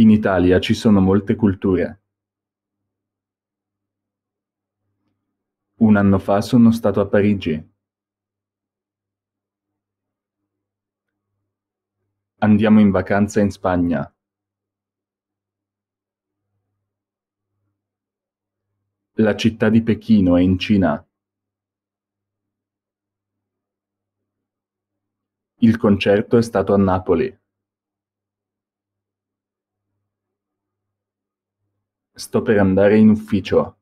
In Italia ci sono molte culture. Un anno fa sono stato a Parigi. Andiamo in vacanza in Spagna. La città di Pechino è in Cina. Il concerto è stato a Napoli. Sto per andare in ufficio.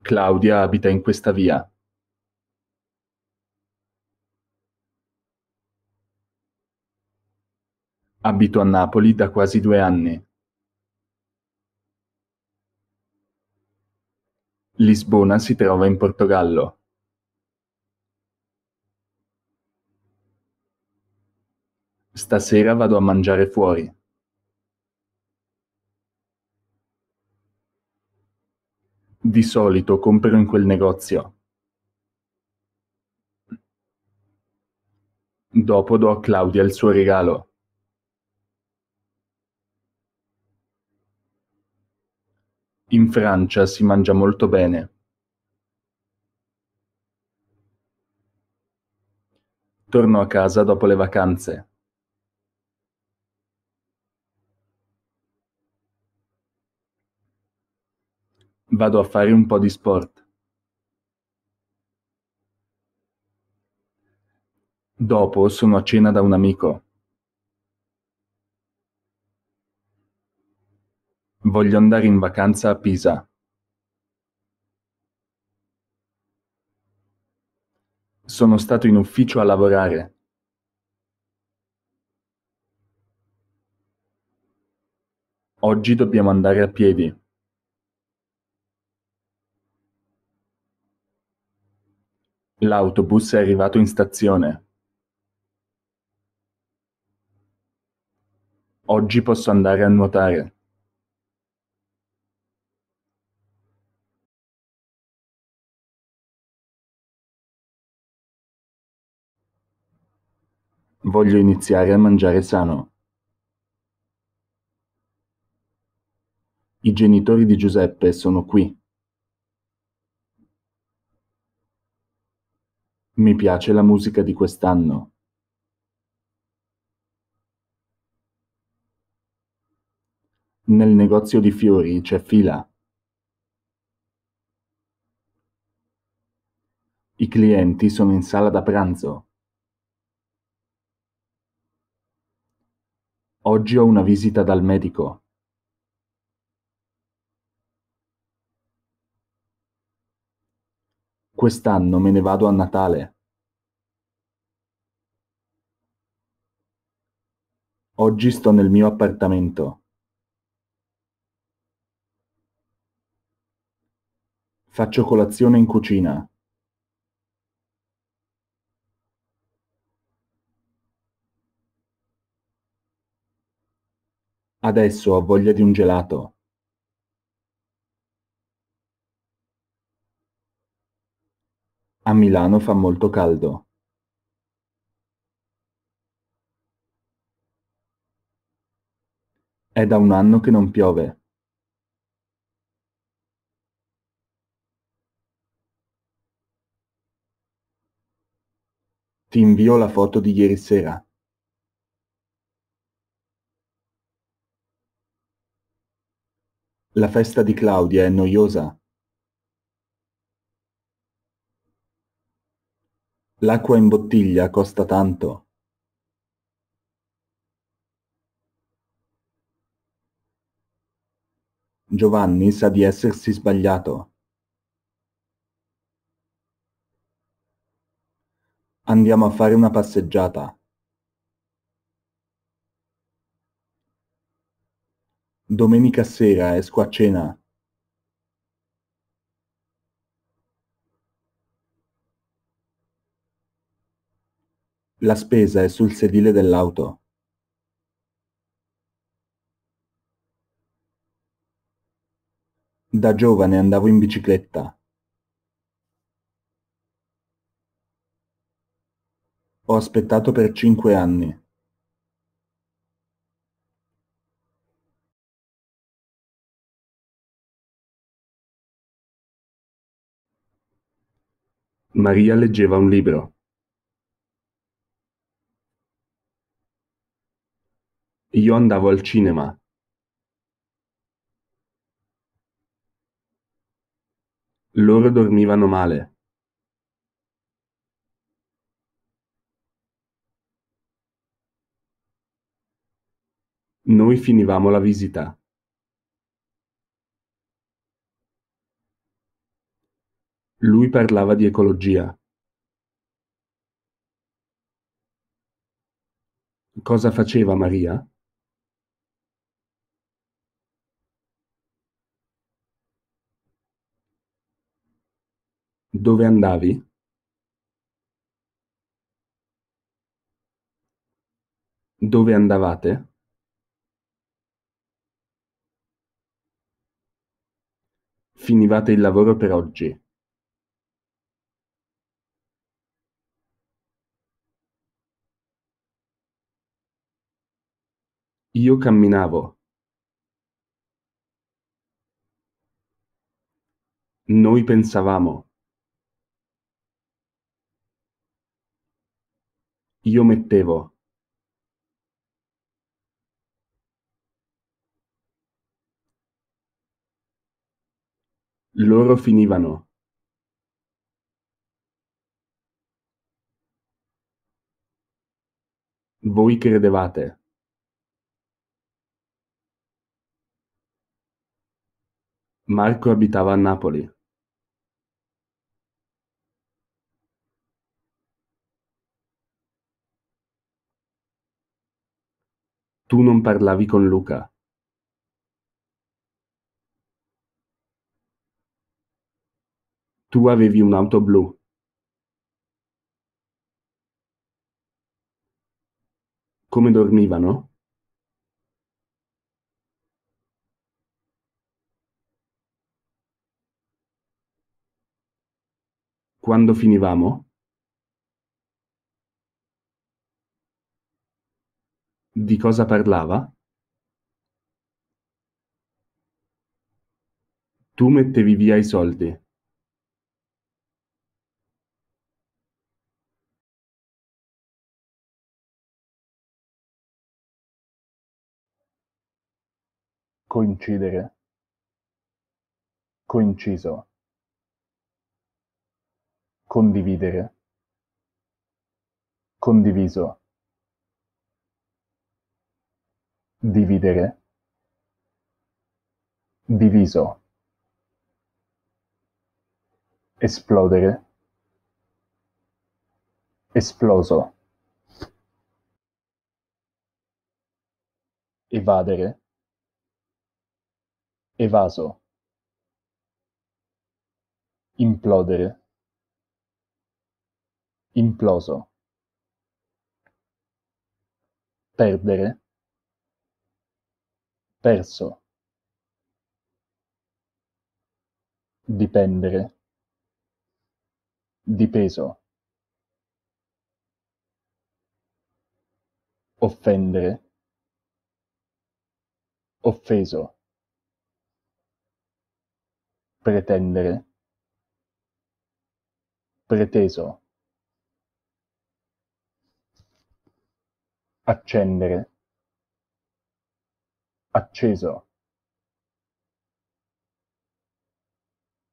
Claudia abita in questa via. Abito a Napoli da quasi due anni. Lisbona si trova in Portogallo. Stasera vado a mangiare fuori. Di solito compro in quel negozio. Dopo do a Claudia il suo regalo. In Francia si mangia molto bene. Torno a casa dopo le vacanze. vado a fare un po' di sport. Dopo sono a cena da un amico. Voglio andare in vacanza a Pisa. Sono stato in ufficio a lavorare. Oggi dobbiamo andare a piedi. L'autobus è arrivato in stazione. Oggi posso andare a nuotare. Voglio iniziare a mangiare sano. I genitori di Giuseppe sono qui. piace la musica di quest'anno. Nel negozio di fiori c'è fila. I clienti sono in sala da pranzo. Oggi ho una visita dal medico. Quest'anno me ne vado a Natale. Oggi sto nel mio appartamento. Faccio colazione in cucina. Adesso ho voglia di un gelato. A Milano fa molto caldo. È da un anno che non piove. Ti invio la foto di ieri sera. La festa di Claudia è noiosa. L'acqua in bottiglia costa tanto. Giovanni sa di essersi sbagliato. Andiamo a fare una passeggiata. Domenica sera esco a cena. La spesa è sul sedile dell'auto. da giovane andavo in bicicletta. Ho aspettato per cinque anni. Maria leggeva un libro. Io andavo al cinema. Loro dormivano male. Noi finivamo la visita. Lui parlava di ecologia. Cosa faceva Maria? Dove andavi? Dove andavate? Finivate il lavoro per oggi. Io camminavo. Noi pensavamo. Io mettevo loro finivano. Voi credevate. Marco abitava a Napoli. Tu non parlavi con Luca. Tu avevi un'auto blu. Come dormivano? Quando finivamo? Di cosa parlava? Tu mettevi via i soldi. Coincidere. Coinciso. Condividere. Condiviso. dividere diviso esplodere esploso evadere evaso implodere imploso perdere perso dipendere dipeso offendere offeso pretendere preteso accendere acceso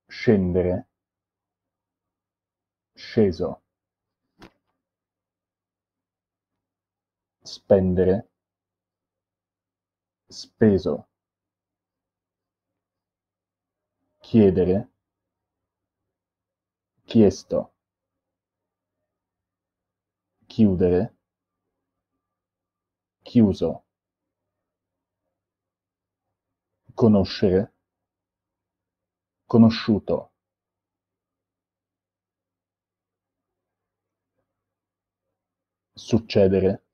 scendere sceso spendere speso chiedere chiesto chiudere chiuso conoscere, conosciuto. Succedere,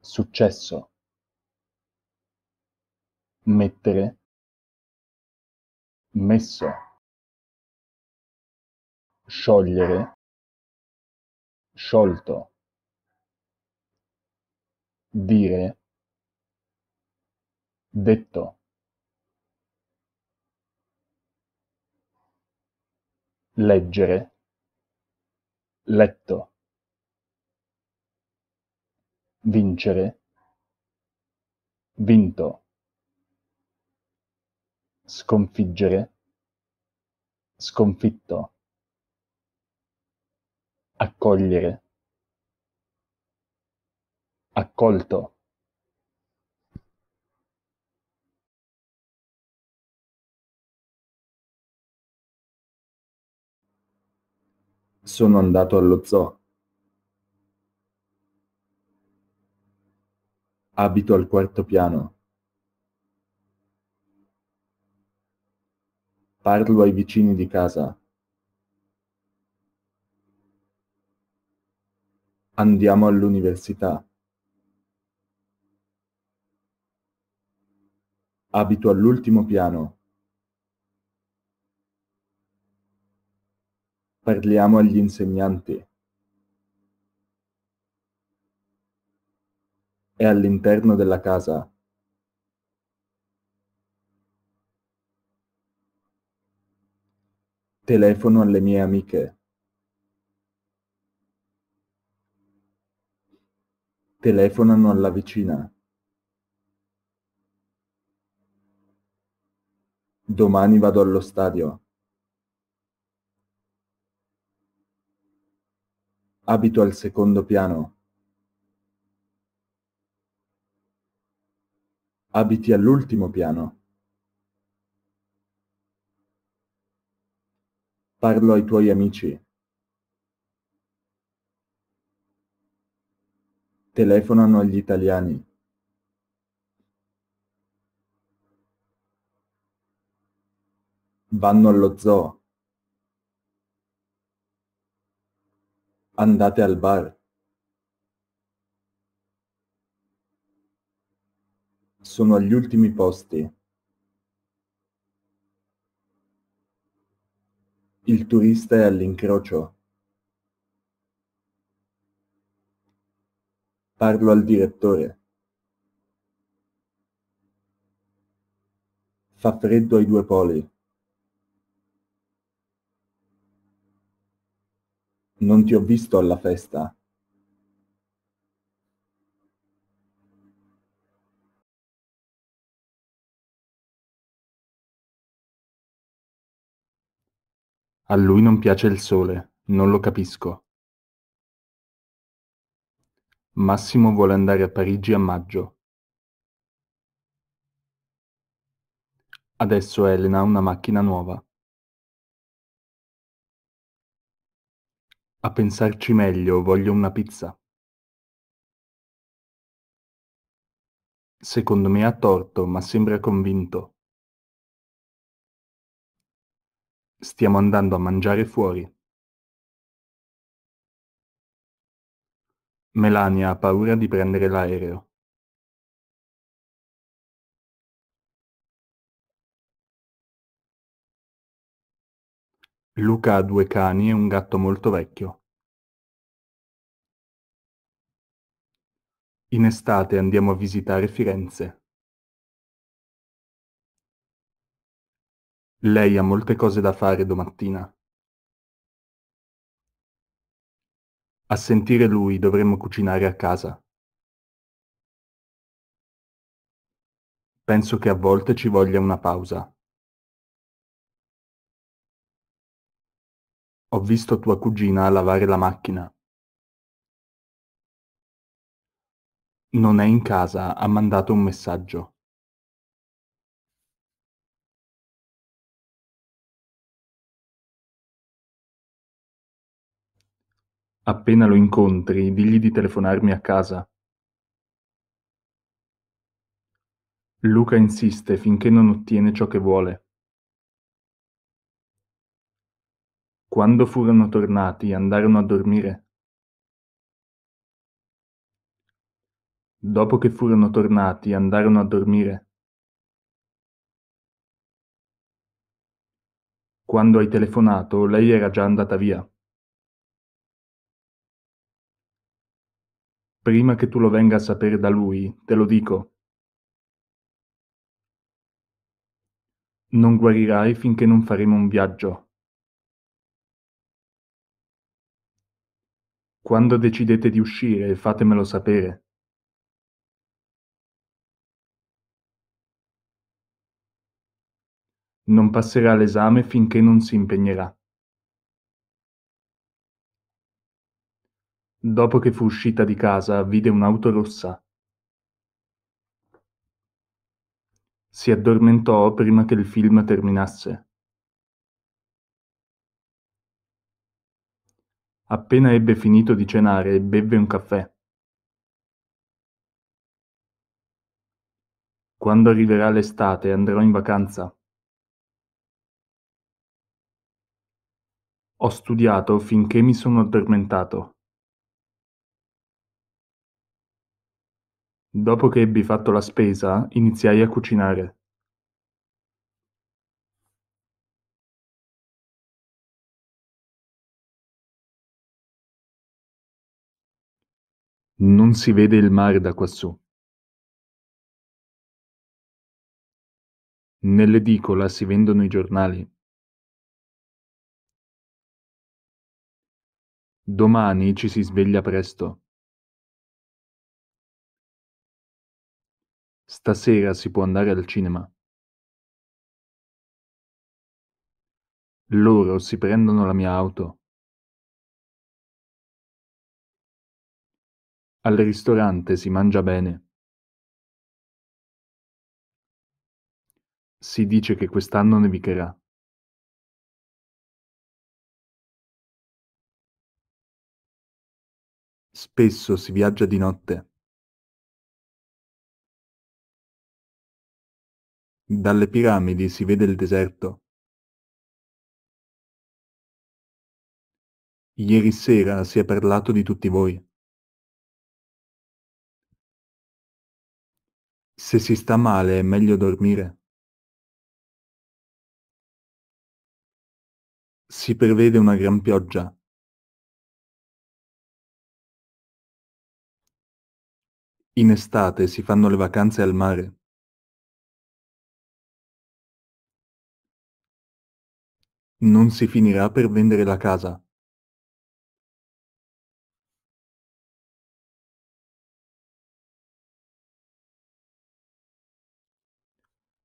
successo. Mettere, messo. Sciogliere, sciolto. Dire, detto. leggere, letto, vincere, vinto, sconfiggere, sconfitto, accogliere, accolto. Sono andato allo zoo. Abito al quarto piano. Parlo ai vicini di casa. Andiamo all'università. Abito all'ultimo piano. parliamo agli insegnanti. È all'interno della casa. Telefono alle mie amiche. Telefonano alla vicina. Domani vado allo stadio. abito al secondo piano. Abiti all'ultimo piano. Parlo ai tuoi amici. Telefonano agli italiani. Vanno allo zoo. andate al bar. Sono agli ultimi posti. Il turista è all'incrocio. Parlo al direttore. Fa freddo ai due poli. Non ti ho visto alla festa. A lui non piace il sole, non lo capisco. Massimo vuole andare a Parigi a maggio. Adesso Elena ha una macchina nuova. A pensarci meglio, voglio una pizza. Secondo me ha torto, ma sembra convinto. Stiamo andando a mangiare fuori. Melania ha paura di prendere l'aereo. Luca ha due cani e un gatto molto vecchio. In estate andiamo a visitare Firenze. Lei ha molte cose da fare domattina. A sentire lui dovremmo cucinare a casa. Penso che a volte ci voglia una pausa. Ho visto tua cugina lavare la macchina. Non è in casa, ha mandato un messaggio. Appena lo incontri, digli di telefonarmi a casa. Luca insiste finché non ottiene ciò che vuole. Quando furono tornati, andarono a dormire. Dopo che furono tornati, andarono a dormire. Quando hai telefonato, lei era già andata via. Prima che tu lo venga a sapere da lui, te lo dico. Non guarirai finché non faremo un viaggio. Quando decidete di uscire fatemelo sapere. Non passerà l'esame finché non si impegnerà. Dopo che fu uscita di casa, vide un'auto rossa. Si addormentò prima che il film terminasse. Appena ebbe finito di cenare e bevve un caffè. Quando arriverà l'estate andrò in vacanza. Ho studiato finché mi sono addormentato. Dopo che ebbi fatto la spesa, iniziai a cucinare. Non si vede il mare da quassù. Nell'edicola si vendono i giornali. Domani ci si sveglia presto. Stasera si può andare al cinema. Loro si prendono la mia auto. Al ristorante si mangia bene. Si dice che quest'anno nevicherà. Spesso si viaggia di notte. Dalle piramidi si vede il deserto. Ieri sera si è parlato di tutti voi. Se si sta male è meglio dormire. Si prevede una gran pioggia. In estate si fanno le vacanze al mare. Non si finirà per vendere la casa.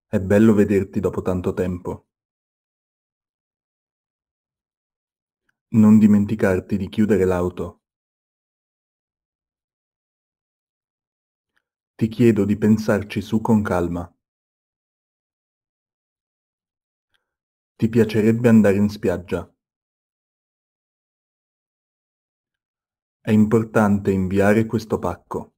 È bello vederti dopo tanto tempo. Non dimenticarti di chiudere l'auto. Ti chiedo di pensarci su con calma. Ti piacerebbe andare in spiaggia. È importante inviare questo pacco.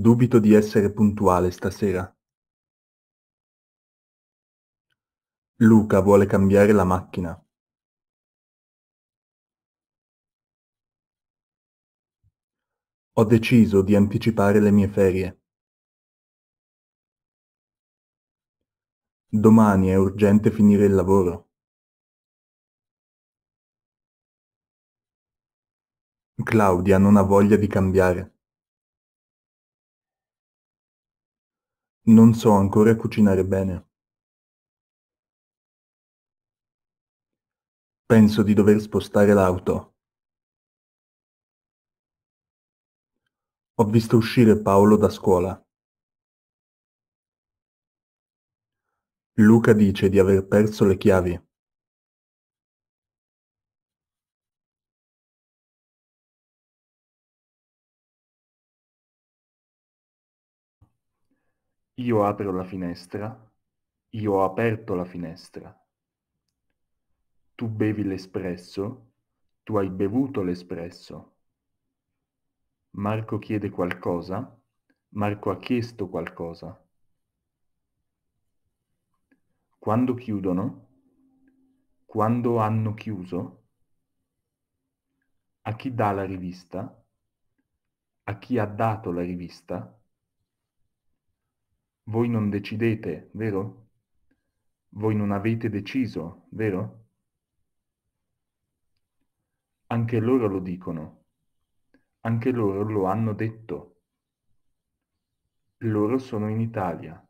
Dubito di essere puntuale stasera. Luca vuole cambiare la macchina. Ho deciso di anticipare le mie ferie. Domani è urgente finire il lavoro. Claudia non ha voglia di cambiare. Non so ancora cucinare bene. Penso di dover spostare l'auto. Ho visto uscire Paolo da scuola. Luca dice di aver perso le chiavi. Io apro la finestra, io ho aperto la finestra. Tu bevi l'espresso, tu hai bevuto l'espresso. Marco chiede qualcosa, Marco ha chiesto qualcosa. Quando chiudono? Quando hanno chiuso? A chi dà la rivista? A chi ha dato la rivista? Voi non decidete, vero? Voi non avete deciso, vero? Anche loro lo dicono. Anche loro lo hanno detto. Loro sono in Italia.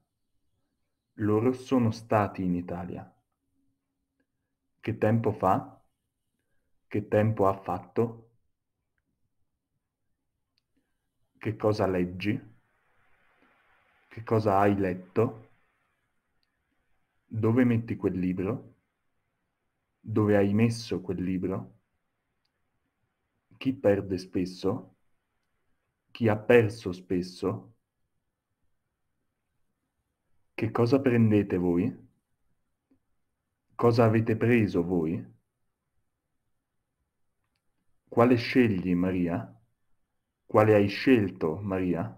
Loro sono stati in Italia. Che tempo fa? Che tempo ha fatto? Che cosa leggi? che cosa hai letto, dove metti quel libro, dove hai messo quel libro, chi perde spesso, chi ha perso spesso, che cosa prendete voi, cosa avete preso voi, quale scegli Maria, quale hai scelto Maria.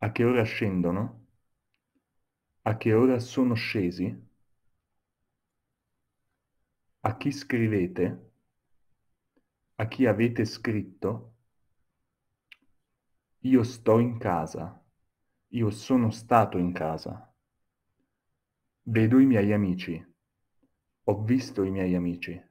A che ora scendono? A che ora sono scesi? A chi scrivete? A chi avete scritto? Io sto in casa. Io sono stato in casa. Vedo i miei amici. Ho visto i miei amici.